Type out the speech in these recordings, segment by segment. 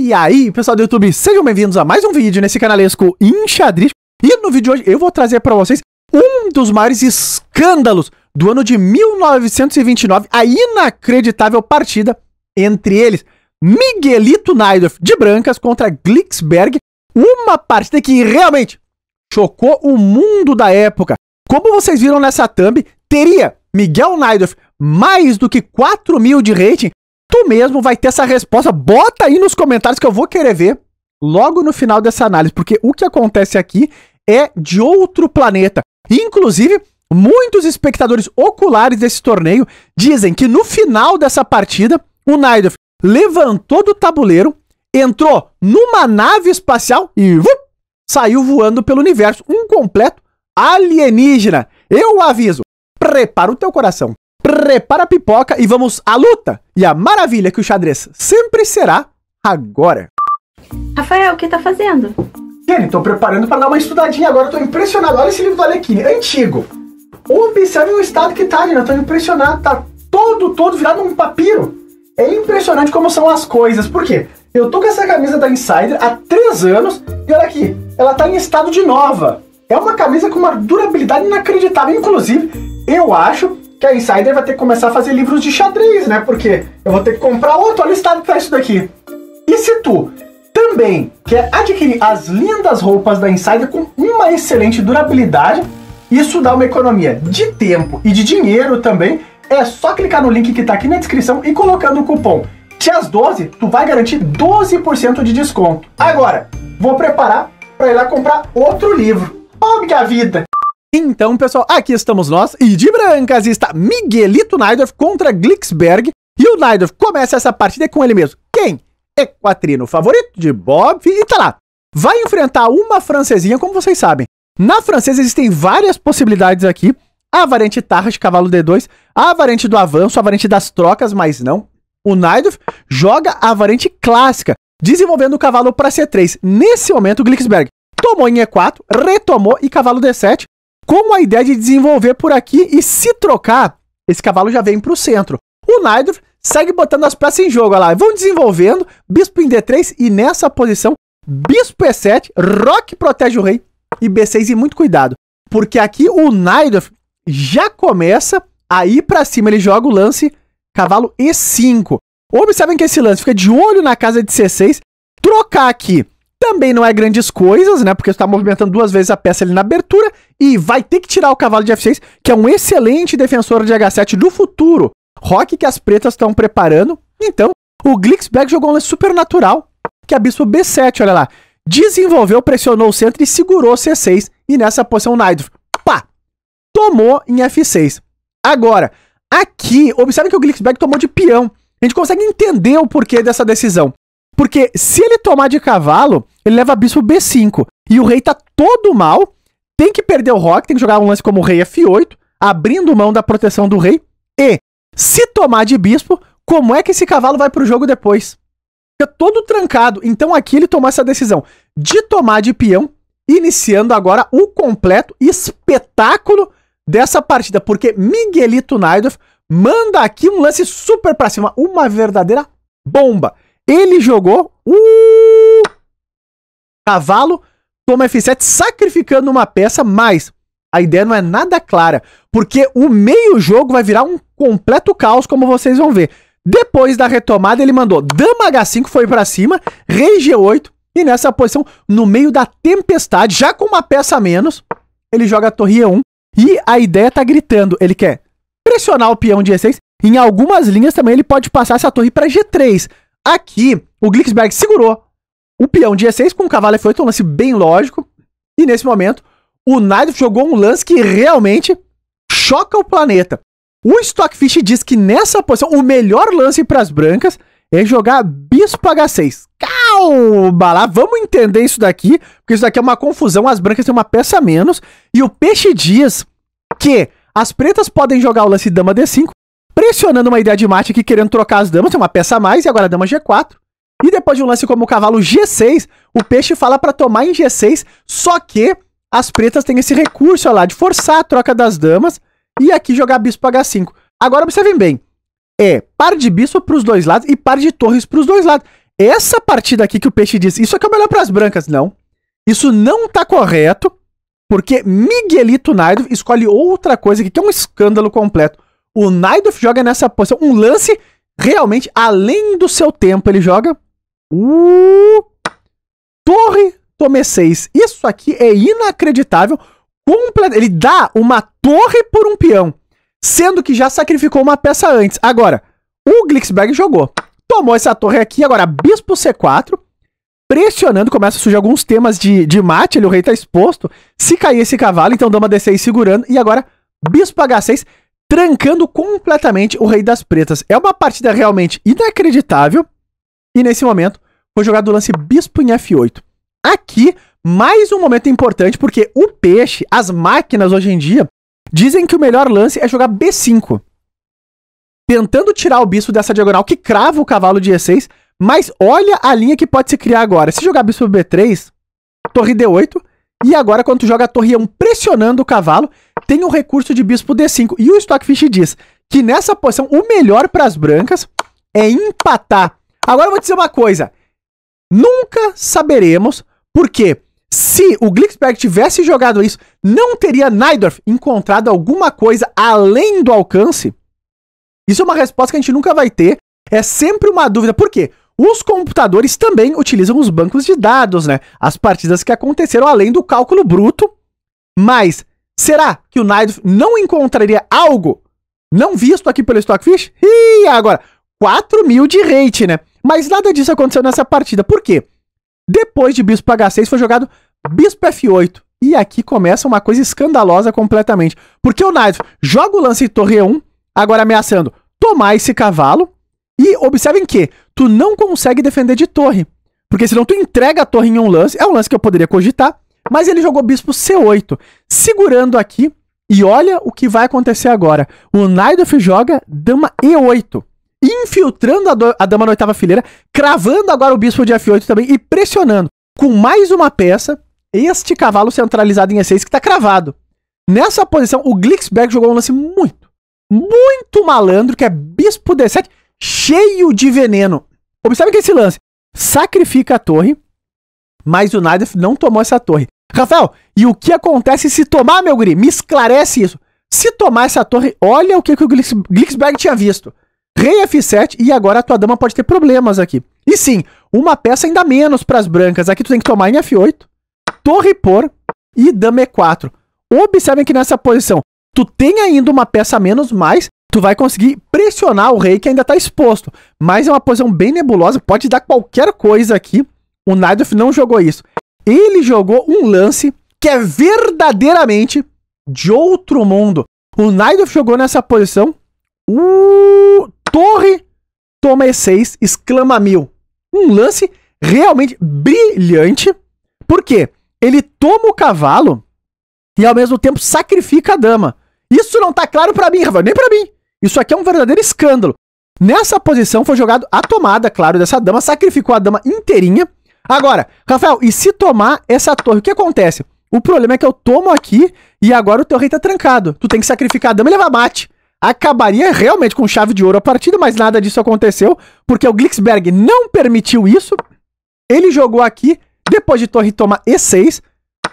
E aí, pessoal do YouTube, sejam bem-vindos a mais um vídeo nesse canalesco Enxadrez. E no vídeo de hoje eu vou trazer para vocês um dos maiores escândalos do ano de 1929, a inacreditável partida entre eles, Miguelito Naidorf de Brancas contra Glicksberg. uma partida que realmente chocou o mundo da época. Como vocês viram nessa thumb, teria Miguel Naidorf mais do que 4 mil de rating tu mesmo vai ter essa resposta. Bota aí nos comentários que eu vou querer ver logo no final dessa análise, porque o que acontece aqui é de outro planeta. Inclusive, muitos espectadores oculares desse torneio dizem que no final dessa partida, o Naidorf levantou do tabuleiro, entrou numa nave espacial e vup, saiu voando pelo universo, um completo alienígena. Eu aviso, prepara o teu coração, prepara a pipoca e vamos à luta! E a maravilha que o xadrez sempre será agora! Rafael, o que tá fazendo? Kelly, tô preparando para dar uma estudadinha agora, tô impressionado. Olha esse livro do Alequine, antigo. Observe o estado que tá, Nina, né? tô impressionado. Tá todo, todo virado num papiro. É impressionante como são as coisas. Por quê? Eu tô com essa camisa da Insider há três anos e olha aqui, ela tá em estado de nova. É uma camisa com uma durabilidade inacreditável. Inclusive, eu acho que a Insider vai ter que começar a fazer livros de xadrez, né? Porque eu vou ter que comprar outro que para isso daqui. E se tu também quer adquirir as lindas roupas da Insider com uma excelente durabilidade, isso dá uma economia de tempo e de dinheiro também, é só clicar no link que está aqui na descrição e colocando o cupom TIAS12, tu vai garantir 12% de desconto. Agora, vou preparar para ir lá comprar outro livro. Ó minha vida! Então, pessoal, aqui estamos nós e de brancas está Miguelito Naidorf contra Glicksberg e o Naidorf começa essa partida com ele mesmo. Quem? Equatrino, favorito de Bob e tá lá. Vai enfrentar uma francesinha, como vocês sabem. Na francesa existem várias possibilidades aqui. A variante tarra de cavalo D2, a variante do avanço, a variante das trocas, mas não. O Naidorf joga a variante clássica, desenvolvendo o cavalo para C3. Nesse momento, o Glicksberg tomou em E4, retomou e cavalo D7 com a ideia de desenvolver por aqui e se trocar, esse cavalo já vem para o centro. O Naidorf segue botando as peças em jogo, olha lá, vão desenvolvendo, bispo em D3 e nessa posição, bispo E7, roque protege o rei e B6 e muito cuidado, porque aqui o Naidorf já começa a ir para cima, ele joga o lance cavalo E5. Observem que esse lance fica de olho na casa de C6, trocar aqui também não é grandes coisas, né? Porque você tá movimentando duas vezes a peça ali na abertura e vai ter que tirar o cavalo de F6, que é um excelente defensor de H7 do futuro. Rock que as pretas estão preparando. Então, o glicksberg jogou um lance super natural, que é bispo B7, olha lá. Desenvolveu, pressionou o centro e segurou C6. E nessa posição, Naidro, pá, tomou em F6. Agora, aqui, observe que o Glixberg tomou de peão. A gente consegue entender o porquê dessa decisão. Porque se ele tomar de cavalo, ele leva bispo B5. E o rei tá todo mal, tem que perder o rock, tem que jogar um lance como rei F8, abrindo mão da proteção do rei. E, se tomar de bispo, como é que esse cavalo vai pro jogo depois? Fica todo trancado. Então aqui ele tomou essa decisão de tomar de peão, iniciando agora o completo espetáculo dessa partida, porque Miguelito Naidorf manda aqui um lance super pra cima, uma verdadeira bomba. Ele jogou o cavalo, toma F7, sacrificando uma peça, mas a ideia não é nada clara, porque o meio jogo vai virar um completo caos, como vocês vão ver. Depois da retomada, ele mandou dama H5, foi para cima, rei G8, e nessa posição, no meio da tempestade, já com uma peça a menos, ele joga a torre E1, e a ideia tá gritando, ele quer pressionar o peão de E6, em algumas linhas também ele pode passar essa torre para G3, Aqui, o Glicksberg segurou o peão de E6 com o cavalo F8, um lance bem lógico. E nesse momento, o Naidorf jogou um lance que realmente choca o planeta. O Stockfish diz que nessa posição, o melhor lance para as brancas é jogar Bispo H6. Calma lá, vamos entender isso daqui, porque isso daqui é uma confusão. As brancas têm uma peça a menos. E o Peixe diz que as pretas podem jogar o lance Dama D5 pressionando uma ideia de mate aqui, querendo trocar as damas, tem uma peça a mais, e agora a dama G4. E depois de um lance como o cavalo G6, o peixe fala para tomar em G6, só que as pretas têm esse recurso ó lá de forçar a troca das damas e aqui jogar bispo H5. Agora observem bem, é par de bispo para os dois lados e par de torres para os dois lados. Essa partida aqui que o peixe diz, isso aqui é o melhor para as brancas, não. Isso não tá correto, porque Miguelito Naido escolhe outra coisa aqui, que é um escândalo completo. O Naidoff joga nessa posição. Um lance realmente além do seu tempo. Ele joga. Uh, torre Tomé 6. Isso aqui é inacreditável. Ele dá uma torre por um peão. Sendo que já sacrificou uma peça antes. Agora, o Glicksberg jogou. Tomou essa torre aqui. Agora, Bispo C4 pressionando, começa a surgir alguns temas de, de mate, ele, o rei tá exposto. Se cair esse cavalo, então dama D6 segurando, e agora bispo H6 trancando completamente o Rei das Pretas. É uma partida realmente inacreditável. E nesse momento foi jogado o lance Bispo em F8. Aqui, mais um momento importante, porque o peixe, as máquinas hoje em dia, dizem que o melhor lance é jogar B5. Tentando tirar o bispo dessa diagonal que crava o cavalo de E6, mas olha a linha que pode se criar agora. Se jogar bispo B3, torre D8, e agora quando tu joga a torre 1 pressionando o cavalo, tem o um recurso de bispo D5. E o Stockfish diz que nessa posição o melhor para as brancas é empatar. Agora eu vou dizer uma coisa. Nunca saberemos porque se o Glicksberg tivesse jogado isso, não teria Naidorf encontrado alguma coisa além do alcance? Isso é uma resposta que a gente nunca vai ter. É sempre uma dúvida. Por quê? Os computadores também utilizam os bancos de dados, né? As partidas que aconteceram além do cálculo bruto. Mas Será que o Nidorf não encontraria algo não visto aqui pelo Stockfish? E agora, 4 mil de rate, né? Mas nada disso aconteceu nessa partida. Por quê? Depois de Bispo H6 foi jogado Bispo F8. E aqui começa uma coisa escandalosa completamente. Porque o Nidorf joga o lance em torre E1, agora ameaçando tomar esse cavalo. E observem que tu não consegue defender de torre. Porque senão tu entrega a torre em um lance. É um lance que eu poderia cogitar. Mas ele jogou bispo C8, segurando aqui. E olha o que vai acontecer agora. O Naidoff joga dama E8 infiltrando a, do, a, dama na oitava fileira, cravando agora o bispo de F8 também e pressionando com mais uma peça este cavalo centralizado em E6 que está cravado. Nessa posição, o Glicksberg jogou um lance muito, muito malandro, que é bispo D7, cheio de veneno. Observe que esse lance sacrifica a torre, mas o Nadiaf não tomou essa torre. Rafael, e o que acontece se tomar, meu guri? Me esclarece isso. Se tomar essa torre, olha o que, que o Glicksberg tinha visto. Rei F7 e agora a tua dama pode ter problemas aqui. E sim, uma peça ainda menos para as brancas. Aqui tu tem que tomar em F8, torre por e dama E4. Observem que nessa posição tu tem ainda uma peça menos, mas tu vai conseguir pressionar o rei que ainda está exposto. Mas é uma posição bem nebulosa, pode dar qualquer coisa aqui. O Nadiff não jogou isso. Ele jogou um lance que é verdadeiramente de outro mundo. O Nadiff jogou nessa posição. O Torre toma e 6 exclama mil. Um lance realmente brilhante. Por quê? Ele toma o cavalo e ao mesmo tempo sacrifica a dama. Isso não tá claro para mim, Rafael, nem para mim. Isso aqui é um verdadeiro escândalo. Nessa posição foi jogado a tomada, claro, dessa dama, sacrificou a dama inteirinha Agora, Rafael, e se tomar essa torre, o que acontece? O problema é que eu tomo aqui e agora o teu rei tá trancado. Tu tem que sacrificar a dama e levar mate. Acabaria realmente com chave de ouro a partida, mas nada disso aconteceu, porque o Glicksberg não permitiu isso. Ele jogou aqui, depois de torre toma E6,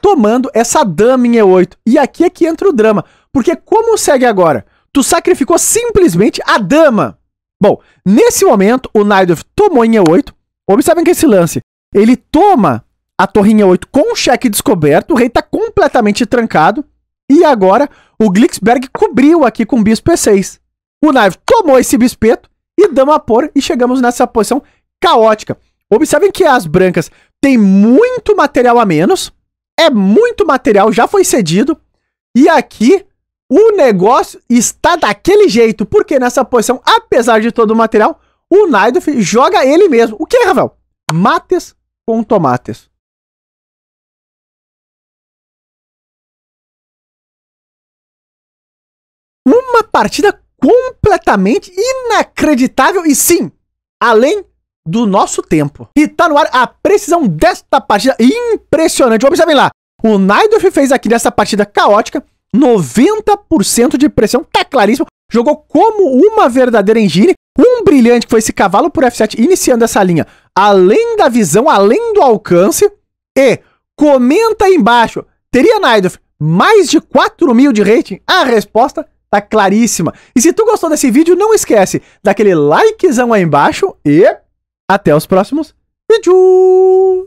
tomando essa dama em E8. E aqui é que entra o drama, porque como segue agora? Tu sacrificou simplesmente a dama. Bom, nesse momento, o Naidorf tomou em E8. Observem que esse lance ele toma a torrinha 8 com o cheque descoberto, o rei tá completamente trancado. E agora o Glicksberg cobriu aqui com bispo E6. O Naive tomou esse bispeto e dama por e chegamos nessa posição caótica. Observem que as brancas têm muito material a menos, é muito material, já foi cedido, e aqui o negócio está daquele jeito, porque nessa posição, apesar de todo o material, o Naidorf joga ele mesmo. O que, Ravel? Mates com tomates Uma partida completamente inacreditável e sim, além do nosso tempo. E tá no ar a precisão desta partida impressionante. Observem lá, o Naidorf fez aqui nessa partida caótica 90% de pressão, tá claríssimo. Jogou como uma verdadeira engine, um brilhante que foi esse cavalo por F7, iniciando essa linha, além da visão, além do alcance. E comenta aí embaixo, teria Naidorf mais de 4 mil de rating? A resposta tá claríssima. E se tu gostou desse vídeo, não esquece daquele likezão aí embaixo e até os próximos vídeos!